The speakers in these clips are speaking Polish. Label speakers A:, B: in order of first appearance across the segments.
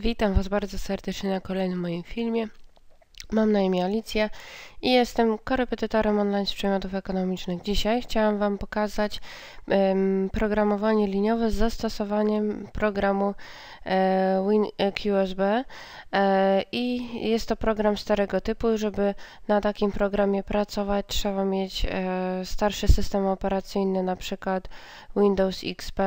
A: Witam Was bardzo serdecznie na kolejnym moim filmie. Mam na imię Alicja i jestem korepetytorem online z przedmiotów ekonomicznych. Dzisiaj chciałam Wam pokazać um, programowanie liniowe z zastosowaniem programu e, WinQSB e, i jest to program starego typu. Żeby na takim programie pracować trzeba mieć e, starszy system operacyjny, na przykład Windows XP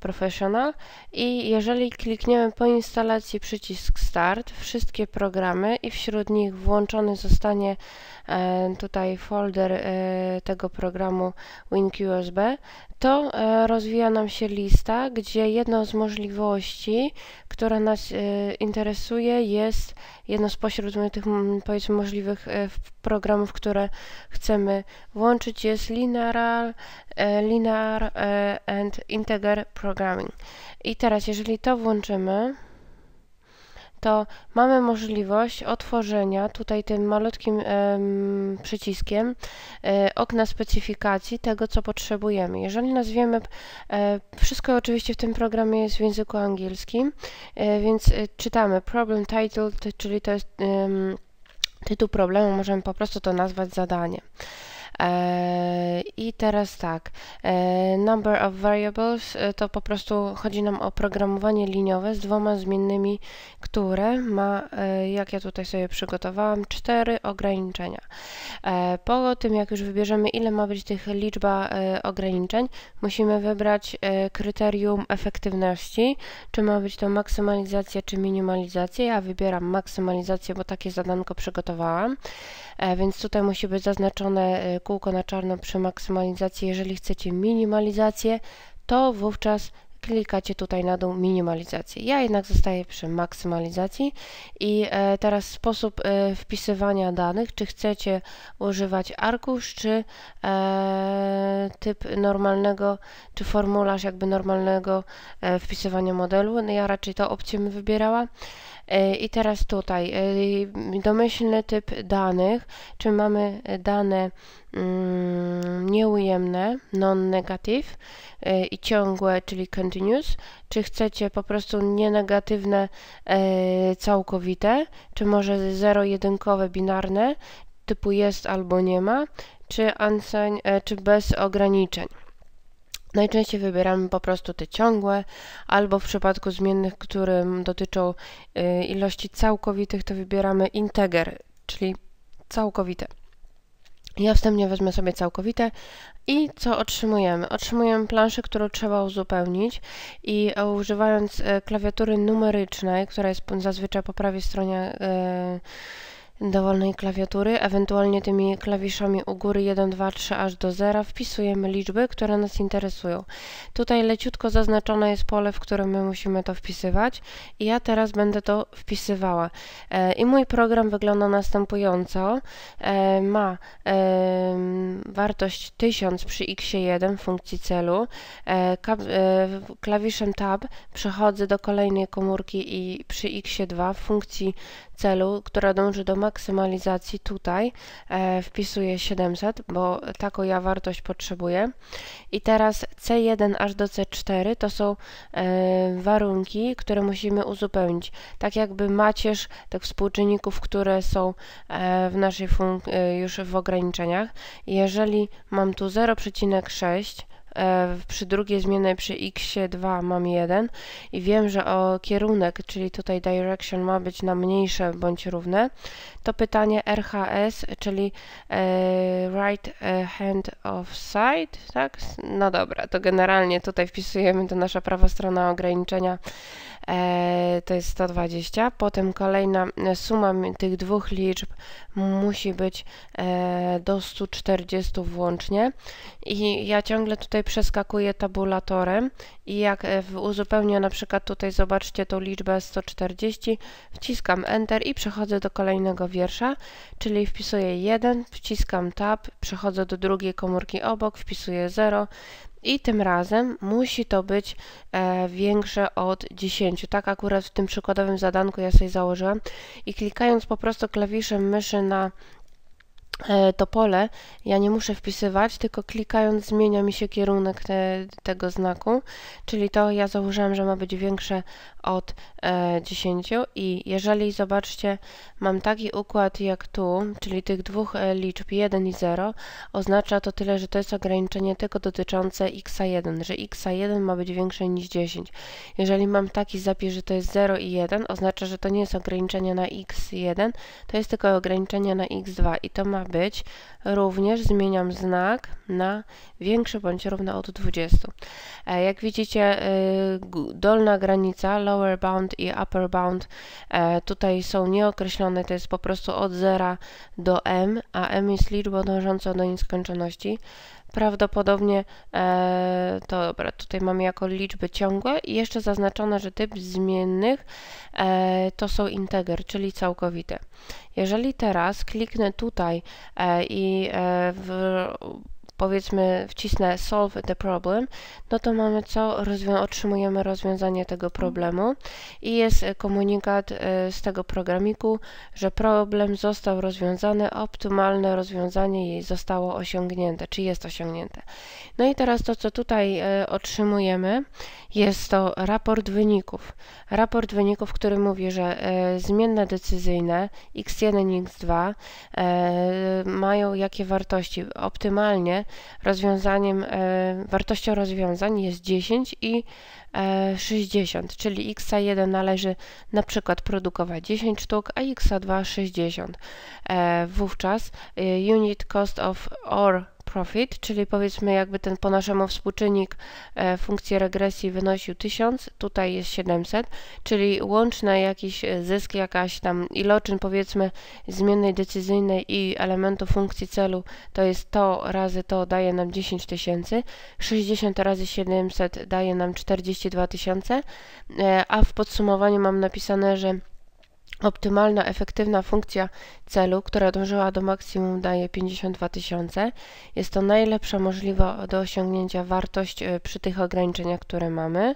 A: Professional i jeżeli klikniemy po instalacji przycisk Start, wszystkie programy i wśród nich włączony zostanie e, tutaj folder e, tego programu WinQSB, to e, rozwija nam się lista, gdzie jedną z możliwości, która nas interesuje, jest jedno z pośród tych mm, powiedzmy możliwych programów, które chcemy włączyć, jest Linear, linear and Integer Programming. I teraz, jeżeli to włączymy, to mamy możliwość otworzenia tutaj tym malutkim przyciskiem e, okna specyfikacji tego, co potrzebujemy. Jeżeli nazwiemy, e, wszystko oczywiście w tym programie jest w języku angielskim, e, więc czytamy problem title, czyli to jest tytuł problemu, możemy po prostu to nazwać zadaniem. E, I teraz tak, e, number of variables e, to po prostu chodzi nam o programowanie liniowe z dwoma zmiennymi, które ma, jak ja tutaj sobie przygotowałam, cztery ograniczenia. Po tym, jak już wybierzemy, ile ma być tych liczba ograniczeń, musimy wybrać kryterium efektywności, czy ma być to maksymalizacja, czy minimalizacja. Ja wybieram maksymalizację, bo takie zadanko przygotowałam, więc tutaj musi być zaznaczone kółko na czarno przy maksymalizacji. Jeżeli chcecie minimalizację, to wówczas klikacie tutaj na dół minimalizację. Ja jednak zostaję przy maksymalizacji i e, teraz sposób e, wpisywania danych, czy chcecie używać arkusz, czy e, typ normalnego, czy formularz jakby normalnego e, wpisywania modelu. No ja raczej to opcję bym wybierała. E, I teraz tutaj e, domyślny typ danych, czy mamy dane mm, nieujemne, non-negative e, i ciągłe, czyli continuous, czy chcecie po prostu nienegatywne, całkowite, czy może zero-jedynkowe, binarne, typu jest albo nie ma, czy, czy bez ograniczeń. Najczęściej wybieramy po prostu te ciągłe, albo w przypadku zmiennych, którym dotyczą y, ilości całkowitych, to wybieramy integer, czyli całkowite. Ja wstępnie wezmę sobie całkowite i co otrzymujemy? Otrzymujemy planszę, którą trzeba uzupełnić i e, używając e, klawiatury numerycznej, która jest zazwyczaj po prawej stronie e, dowolnej klawiatury, ewentualnie tymi klawiszami u góry 1, 2, 3 aż do 0 wpisujemy liczby, które nas interesują. Tutaj leciutko zaznaczone jest pole, w którym my musimy to wpisywać i ja teraz będę to wpisywała. E, I mój program wygląda następująco. E, ma e, wartość 1000 przy x1 funkcji celu. E, e, klawiszem tab przechodzę do kolejnej komórki i przy x2 funkcji celu, która dąży do maksymalizacji tutaj e, wpisuję 700, bo taką ja wartość potrzebuję. I teraz C1 aż do C4 to są e, warunki, które musimy uzupełnić. Tak jakby macierz tych współczynników, które są e, w naszej e, już w ograniczeniach. Jeżeli mam tu 0,6, E, przy drugiej zmiennej przy x2 mam 1 i wiem, że o kierunek, czyli tutaj direction ma być na mniejsze bądź równe, to pytanie RHS, czyli e, right e, hand of side, tak? No dobra, to generalnie tutaj wpisujemy to nasza prawa strona ograniczenia to jest 120. Potem kolejna suma tych dwóch liczb musi być do 140 włącznie. I ja ciągle tutaj przeskakuję tabulatorem i jak e, uzupełnię na przykład tutaj zobaczcie tą liczbę 140, wciskam Enter i przechodzę do kolejnego wiersza, czyli wpisuję 1, wciskam Tab, przechodzę do drugiej komórki obok, wpisuję 0, i tym razem musi to być e, większe od 10. Tak akurat w tym przykładowym zadanku ja sobie założyłam i klikając po prostu klawiszem myszy na E, to pole ja nie muszę wpisywać, tylko klikając zmienia mi się kierunek te, tego znaku, czyli to ja założyłam, że ma być większe od 10 e, i jeżeli zobaczcie, mam taki układ jak tu, czyli tych dwóch e, liczb 1 i 0, oznacza to tyle, że to jest ograniczenie tylko dotyczące x1, że x1 ma być większe niż 10. Jeżeli mam taki zapis, że to jest 0 i 1, oznacza, że to nie jest ograniczenie na x1, to jest tylko ograniczenie na x2 i to ma być również, zmieniam znak na większy bądź równy od 20. E, jak widzicie, y, dolna granica lower bound i upper bound e, tutaj są nieokreślone, to jest po prostu od 0 do m, a m jest liczbą dążącą do nieskończoności. Prawdopodobnie e, to dobra, tutaj mamy jako liczby ciągłe i jeszcze zaznaczono, że typ zmiennych e, to są integer, czyli całkowite. Jeżeli teraz kliknę tutaj i w, powiedzmy wcisnę solve the problem, no to mamy co? Rozwią otrzymujemy rozwiązanie tego problemu i jest komunikat y, z tego programiku, że problem został rozwiązany, optymalne rozwiązanie jej zostało osiągnięte, czy jest osiągnięte. No i teraz to, co tutaj y, otrzymujemy, jest to raport wyników. Raport wyników, który mówi, że y, zmienne decyzyjne x1 i x2 mają jakie wartości. Optymalnie rozwiązaniem, e, wartością rozwiązań jest 10 i 60, e, czyli x1 należy na przykład produkować 10 sztuk, a x2 60. E, wówczas unit cost of or profit, czyli powiedzmy jakby ten po naszemu współczynnik e, funkcji regresji wynosił 1000, tutaj jest 700, czyli łączny jakiś e, zysk, jakaś tam iloczyn powiedzmy zmiennej decyzyjnej i elementu funkcji celu to jest to razy to daje nam 10 tysięcy, 60 razy 700 daje nam 42 tysiące, e, a w podsumowaniu mam napisane, że Optymalna, efektywna funkcja celu, która dążyła do maksimum, daje 52 tysiące. Jest to najlepsza możliwa do osiągnięcia wartość e, przy tych ograniczeniach, które mamy.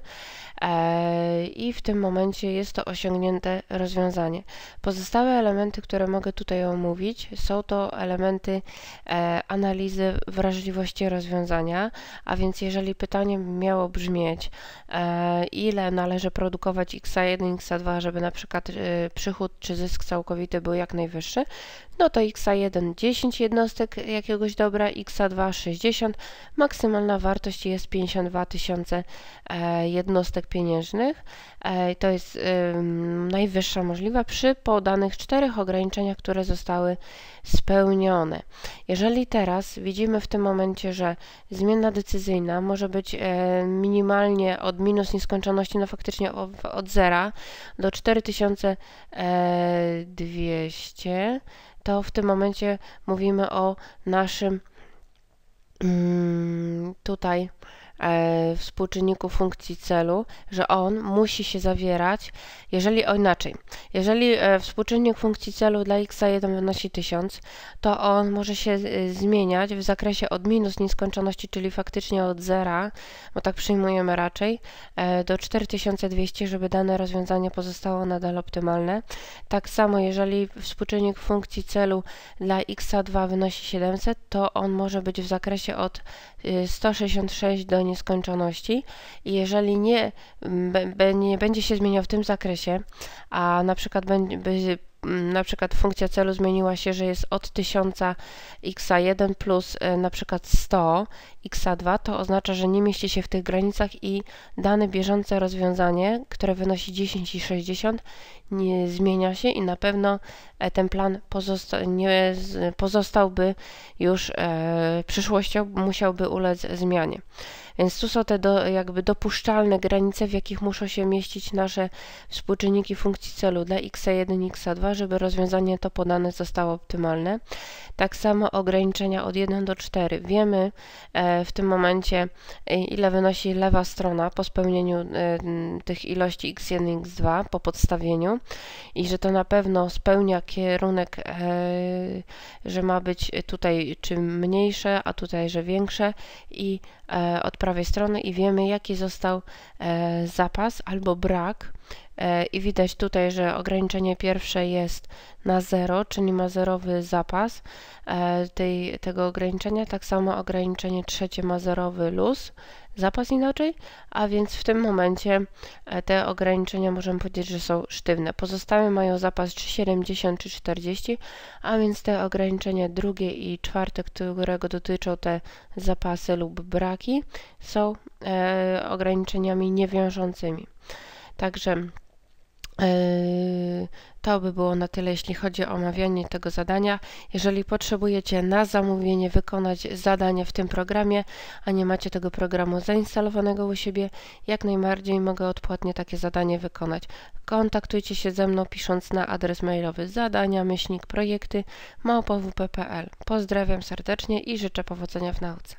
A: E, I w tym momencie jest to osiągnięte rozwiązanie. Pozostałe elementy, które mogę tutaj omówić, są to elementy e, analizy wrażliwości rozwiązania. A więc, jeżeli pytanie miało brzmieć, ile należy produkować XA1, XA2, żeby na przykład przychód przychód czy zysk całkowity był jak najwyższy, no to xA 1 10 jednostek jakiegoś dobra, xA 2 60, maksymalna wartość jest 52 tysiące e, jednostek pieniężnych. E, to jest najwyższa możliwa przy podanych czterech ograniczeniach, które zostały spełnione. Jeżeli teraz widzimy w tym momencie, że zmienna decyzyjna może być e, minimalnie od minus nieskończoności, no faktycznie od zera do 4200, to w tym momencie mówimy o naszym mm, tutaj e, współczynniku funkcji celu, że on musi się zawierać, jeżeli o inaczej, jeżeli e, współczynnik funkcji celu dla x1 wynosi 1000, to on może się e, zmieniać w zakresie od minus nieskończoności, czyli faktycznie od zera, bo tak przyjmujemy raczej, e, do 4200, żeby dane rozwiązanie pozostało nadal optymalne. Tak samo, jeżeli współczynnik funkcji celu dla x2 wynosi 700, to on może być w zakresie od 166 e, do nieskończoności i jeżeli nie, mm, nie będzie się zmieniał w tym zakresie, a na przykład będzie, mm, na przykład funkcja celu zmieniła się, że jest od 1000 x1 plus e, na przykład 100 x2, to oznacza, że nie mieści się w tych granicach i dane bieżące rozwiązanie, które wynosi 10 i 60, nie zmienia się i na pewno e, ten plan pozosta nie pozostałby już e, przyszłością, musiałby ulec zmianie. Więc tu są te do, jakby dopuszczalne granice, w jakich muszą się mieścić nasze współczynniki funkcji celu dla x1 i x2, żeby rozwiązanie to podane zostało optymalne. Tak samo ograniczenia od 1 do 4. Wiemy e, w tym momencie, e, ile wynosi lewa strona po spełnieniu e, tych ilości x1 x2 po podstawieniu i że to na pewno spełnia kierunek, e, że ma być tutaj czym mniejsze, a tutaj, że większe i e, prawej strony i wiemy jaki został e, zapas albo brak e, i widać tutaj, że ograniczenie pierwsze jest na 0, czyli ma zerowy zapas e, tej, tego ograniczenia, tak samo ograniczenie trzecie ma zerowy luz zapas inaczej, a więc w tym momencie e, te ograniczenia możemy powiedzieć, że są sztywne. Pozostałe mają zapas czy 70 czy 40, a więc te ograniczenia drugie i czwarte, którego dotyczą te zapasy lub braki, są e, ograniczeniami niewiążącymi. Także Yy, to by było na tyle, jeśli chodzi o omawianie tego zadania. Jeżeli potrzebujecie na zamówienie wykonać zadanie w tym programie, a nie macie tego programu zainstalowanego u siebie, jak najbardziej mogę odpłatnie takie zadanie wykonać. Kontaktujcie się ze mną pisząc na adres mailowy zadania myślnik projekty małpowp.pl. Pozdrawiam serdecznie i życzę powodzenia w nauce.